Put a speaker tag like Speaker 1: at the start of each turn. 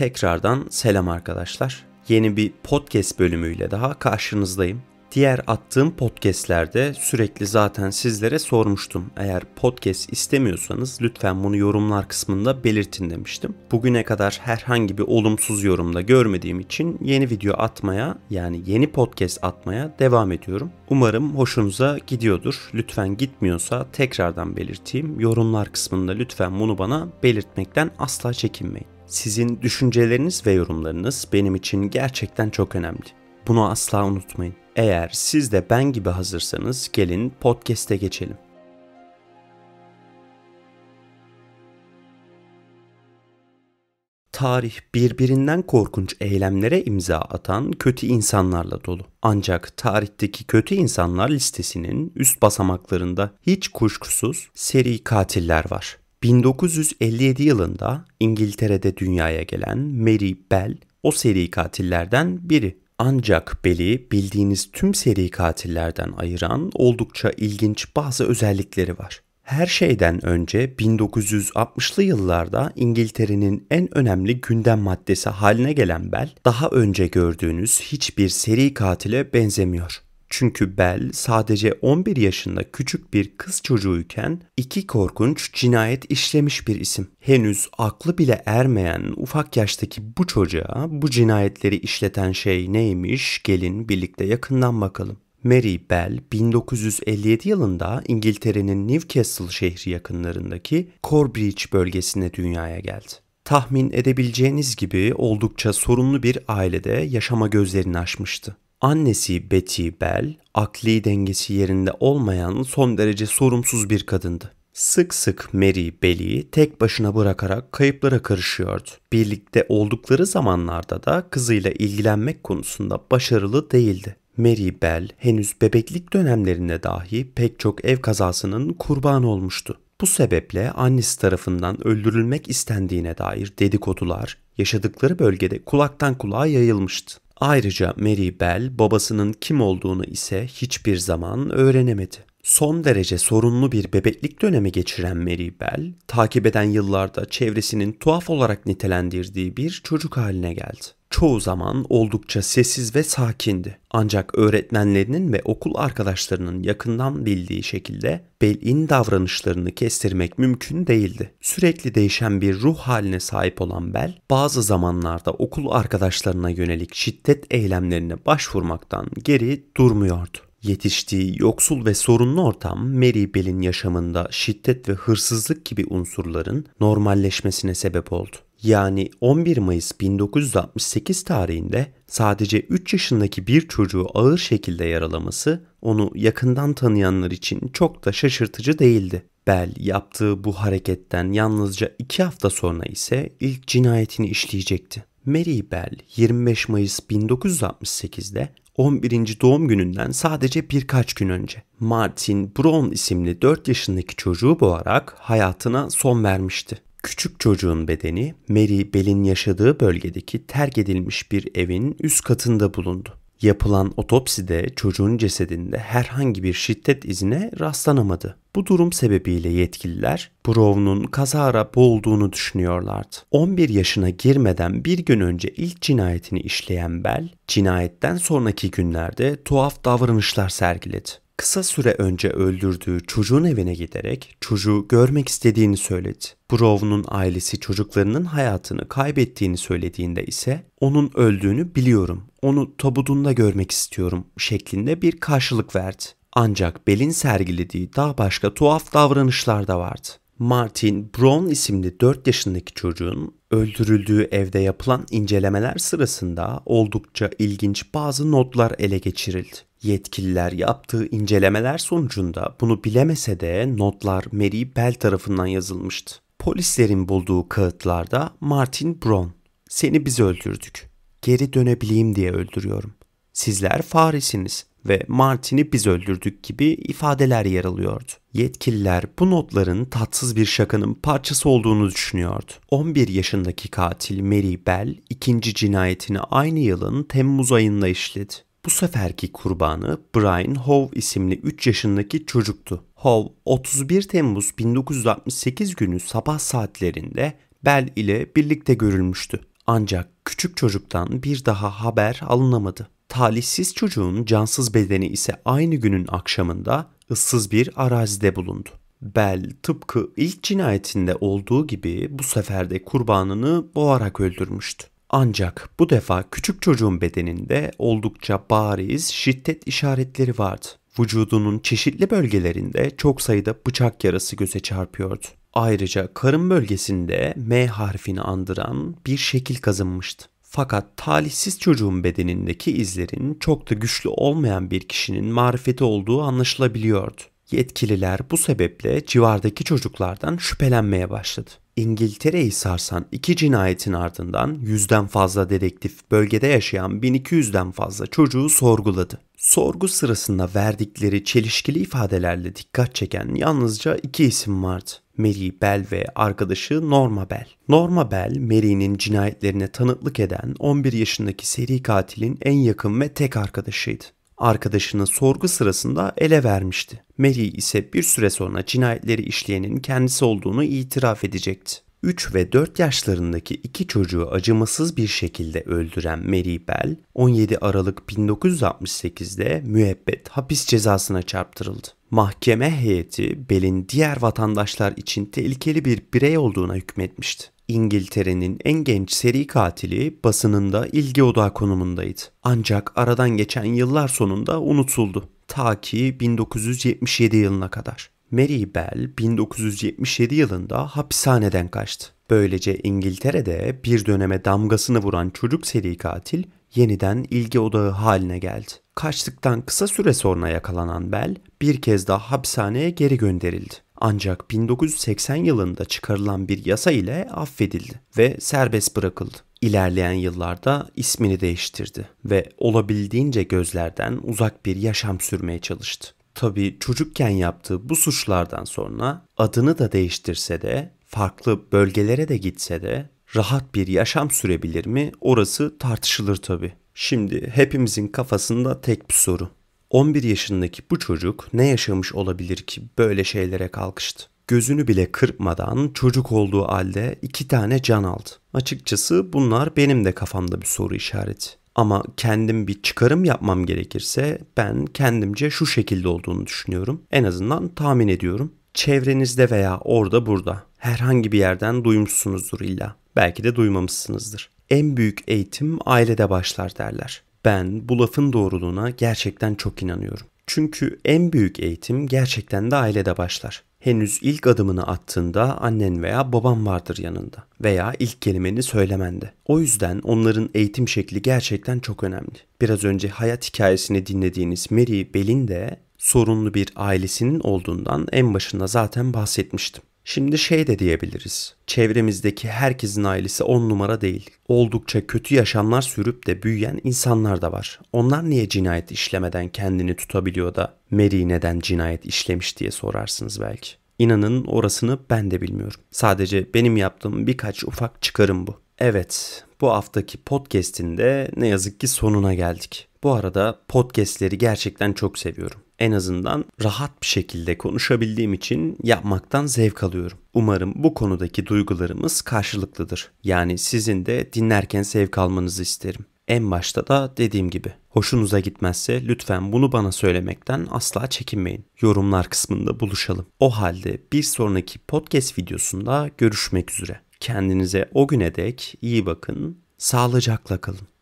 Speaker 1: tekrardan selam arkadaşlar. Yeni bir podcast bölümüyle daha karşınızdayım. Diğer attığım podcastlerde sürekli zaten sizlere sormuştum. Eğer podcast istemiyorsanız lütfen bunu yorumlar kısmında belirtin demiştim. Bugüne kadar herhangi bir olumsuz yorumda görmediğim için yeni video atmaya yani yeni podcast atmaya devam ediyorum. Umarım hoşunuza gidiyordur. Lütfen gitmiyorsa tekrardan belirteyim. Yorumlar kısmında lütfen bunu bana belirtmekten asla çekinmeyin. Sizin düşünceleriniz ve yorumlarınız benim için gerçekten çok önemli. Bunu asla unutmayın. Eğer siz de ben gibi hazırsanız gelin podcast'e geçelim. tarih birbirinden korkunç eylemlere imza atan kötü insanlarla dolu. Ancak tarihteki kötü insanlar listesinin üst basamaklarında hiç kuşkusuz seri katiller var. 1957 yılında İngiltere'de dünyaya gelen Mary Bell o seri katillerden biri. Ancak Bell'i bildiğiniz tüm seri katillerden ayıran oldukça ilginç bazı özellikleri var. Her şeyden önce 1960'lı yıllarda İngiltere'nin en önemli gündem maddesi haline gelen Bell, daha önce gördüğünüz hiçbir seri katile benzemiyor. Çünkü Bell sadece 11 yaşında küçük bir kız çocuğuyken iki korkunç cinayet işlemiş bir isim. Henüz aklı bile ermeyen ufak yaştaki bu çocuğa bu cinayetleri işleten şey neymiş gelin birlikte yakından bakalım. Mary Bell 1957 yılında İngiltere'nin Newcastle şehri yakınlarındaki Corbridge bölgesine dünyaya geldi. Tahmin edebileceğiniz gibi oldukça sorunlu bir ailede yaşama gözlerini açmıştı. Annesi Betty Bell, akli dengesi yerinde olmayan son derece sorumsuz bir kadındı. Sık sık Mary Bell'i tek başına bırakarak kayıplara karışıyordu. Birlikte oldukları zamanlarda da kızıyla ilgilenmek konusunda başarılı değildi. Mary Bell henüz bebeklik dönemlerinde dahi pek çok ev kazasının kurbanı olmuştu. Bu sebeple annesi tarafından öldürülmek istendiğine dair dedikodular yaşadıkları bölgede kulaktan kulağa yayılmıştı. Ayrıca Mary Bell babasının kim olduğunu ise hiçbir zaman öğrenemedi. Son derece sorunlu bir bebeklik dönemi geçiren Mary Bell, takip eden yıllarda çevresinin tuhaf olarak nitelendirdiği bir çocuk haline geldi çoğu zaman oldukça sessiz ve sakindi. Ancak öğretmenlerinin ve okul arkadaşlarının yakından bildiği şekilde Bel'in davranışlarını kestirmek mümkün değildi. Sürekli değişen bir ruh haline sahip olan Bel, bazı zamanlarda okul arkadaşlarına yönelik şiddet eylemlerine başvurmaktan geri durmuyordu. Yetiştiği yoksul ve sorunlu ortam Mary Bell'in yaşamında şiddet ve hırsızlık gibi unsurların normalleşmesine sebep oldu yani 11 Mayıs 1968 tarihinde sadece 3 yaşındaki bir çocuğu ağır şekilde yaralaması onu yakından tanıyanlar için çok da şaşırtıcı değildi. Bell yaptığı bu hareketten yalnızca 2 hafta sonra ise ilk cinayetini işleyecekti. Mary Bell 25 Mayıs 1968'de 11. doğum gününden sadece birkaç gün önce Martin Brown isimli 4 yaşındaki çocuğu boğarak hayatına son vermişti. Küçük çocuğun bedeni Mary Bell'in yaşadığı bölgedeki terk edilmiş bir evin üst katında bulundu. Yapılan otopside çocuğun cesedinde herhangi bir şiddet izine rastlanamadı. Bu durum sebebiyle yetkililer Brown'un kazara boğulduğunu düşünüyorlardı. 11 yaşına girmeden bir gün önce ilk cinayetini işleyen Bell, cinayetten sonraki günlerde tuhaf davranışlar sergiledi kısa süre önce öldürdüğü çocuğun evine giderek çocuğu görmek istediğini söyledi. Brown'un ailesi çocuklarının hayatını kaybettiğini söylediğinde ise onun öldüğünü biliyorum, onu tabutunda görmek istiyorum şeklinde bir karşılık verdi. Ancak Bell'in sergilediği daha başka tuhaf davranışlar da vardı. Martin Brown isimli 4 yaşındaki çocuğun öldürüldüğü evde yapılan incelemeler sırasında oldukça ilginç bazı notlar ele geçirildi. Yetkililer yaptığı incelemeler sonucunda bunu bilemese de notlar Mary Bell tarafından yazılmıştı. Polislerin bulduğu kağıtlarda Martin Brown, seni biz öldürdük. Geri dönebileyim diye öldürüyorum. Sizler faresiniz ve Martin'i biz öldürdük gibi ifadeler yer alıyordu. Yetkililer bu notların tatsız bir şakanın parçası olduğunu düşünüyordu. 11 yaşındaki katil Mary Bell ikinci cinayetini aynı yılın Temmuz ayında işledi. Bu seferki kurbanı Brian Howe isimli 3 yaşındaki çocuktu. Howe 31 Temmuz 1968 günü sabah saatlerinde Bell ile birlikte görülmüştü. Ancak küçük çocuktan bir daha haber alınamadı. Talihsiz çocuğun cansız bedeni ise aynı günün akşamında ıssız bir arazide bulundu. Bell tıpkı ilk cinayetinde olduğu gibi bu sefer de kurbanını boğarak öldürmüştü. Ancak bu defa küçük çocuğun bedeninde oldukça bariz şiddet işaretleri vardı. Vücudunun çeşitli bölgelerinde çok sayıda bıçak yarası göze çarpıyordu. Ayrıca karın bölgesinde M harfini andıran bir şekil kazınmıştı. Fakat talihsiz çocuğun bedenindeki izlerin çok da güçlü olmayan bir kişinin marifeti olduğu anlaşılabiliyordu. Yetkililer bu sebeple civardaki çocuklardan şüphelenmeye başladı. İngiltere'yi sarsan iki cinayetin ardından yüzden fazla dedektif bölgede yaşayan 1200'den fazla çocuğu sorguladı. Sorgu sırasında verdikleri çelişkili ifadelerle dikkat çeken yalnızca iki isim vardı. Mary Bell ve arkadaşı Norma Bell. Norma Bell, Mary'nin cinayetlerine tanıklık eden 11 yaşındaki seri katilin en yakın ve tek arkadaşıydı. Arkadaşını sorgu sırasında ele vermişti. Mary ise bir süre sonra cinayetleri işleyenin kendisi olduğunu itiraf edecekti. 3 ve 4 yaşlarındaki iki çocuğu acımasız bir şekilde öldüren Mary Bell, 17 Aralık 1968'de müebbet hapis cezasına çarptırıldı mahkeme heyeti Bell'in diğer vatandaşlar için tehlikeli bir birey olduğuna hükmetmişti. İngiltere'nin en genç seri katili basınında ilgi odağı konumundaydı. Ancak aradan geçen yıllar sonunda unutuldu. Ta ki 1977 yılına kadar. Mary Bell 1977 yılında hapishaneden kaçtı. Böylece İngiltere'de bir döneme damgasını vuran çocuk seri katil yeniden ilgi odağı haline geldi. Kaçtıktan kısa süre sonra yakalanan Bell bir kez daha hapishaneye geri gönderildi. Ancak 1980 yılında çıkarılan bir yasa ile affedildi ve serbest bırakıldı. İlerleyen yıllarda ismini değiştirdi ve olabildiğince gözlerden uzak bir yaşam sürmeye çalıştı. Tabi çocukken yaptığı bu suçlardan sonra adını da değiştirse de farklı bölgelere de gitse de rahat bir yaşam sürebilir mi? Orası tartışılır tabii. Şimdi hepimizin kafasında tek bir soru. 11 yaşındaki bu çocuk ne yaşamış olabilir ki böyle şeylere kalkıştı? Gözünü bile kırpmadan çocuk olduğu halde iki tane can aldı. Açıkçası bunlar benim de kafamda bir soru işareti. Ama kendim bir çıkarım yapmam gerekirse ben kendimce şu şekilde olduğunu düşünüyorum. En azından tahmin ediyorum. Çevrenizde veya orada burada herhangi bir yerden duymuşsunuzdur illa. Belki de duymamışsınızdır. En büyük eğitim ailede başlar derler. Ben bu lafın doğruluğuna gerçekten çok inanıyorum. Çünkü en büyük eğitim gerçekten de ailede başlar. Henüz ilk adımını attığında annen veya baban vardır yanında veya ilk kelimeni söylemende. O yüzden onların eğitim şekli gerçekten çok önemli. Biraz önce hayat hikayesini dinlediğiniz Mary Bell'in de sorunlu bir ailesinin olduğundan en başında zaten bahsetmiştim. Şimdi şey de diyebiliriz. Çevremizdeki herkesin ailesi on numara değil. Oldukça kötü yaşamlar sürüp de büyüyen insanlar da var. Onlar niye cinayet işlemeden kendini tutabiliyor da Mary neden cinayet işlemiş diye sorarsınız belki. İnanın orasını ben de bilmiyorum. Sadece benim yaptığım birkaç ufak çıkarım bu. Evet, bu haftaki podcast'inde ne yazık ki sonuna geldik. Bu arada podcast'leri gerçekten çok seviyorum en azından rahat bir şekilde konuşabildiğim için yapmaktan zevk alıyorum. Umarım bu konudaki duygularımız karşılıklıdır. Yani sizin de dinlerken zevk almanızı isterim. En başta da dediğim gibi hoşunuza gitmezse lütfen bunu bana söylemekten asla çekinmeyin. Yorumlar kısmında buluşalım. O halde bir sonraki podcast videosunda görüşmek üzere. Kendinize o güne dek iyi bakın, sağlıcakla kalın.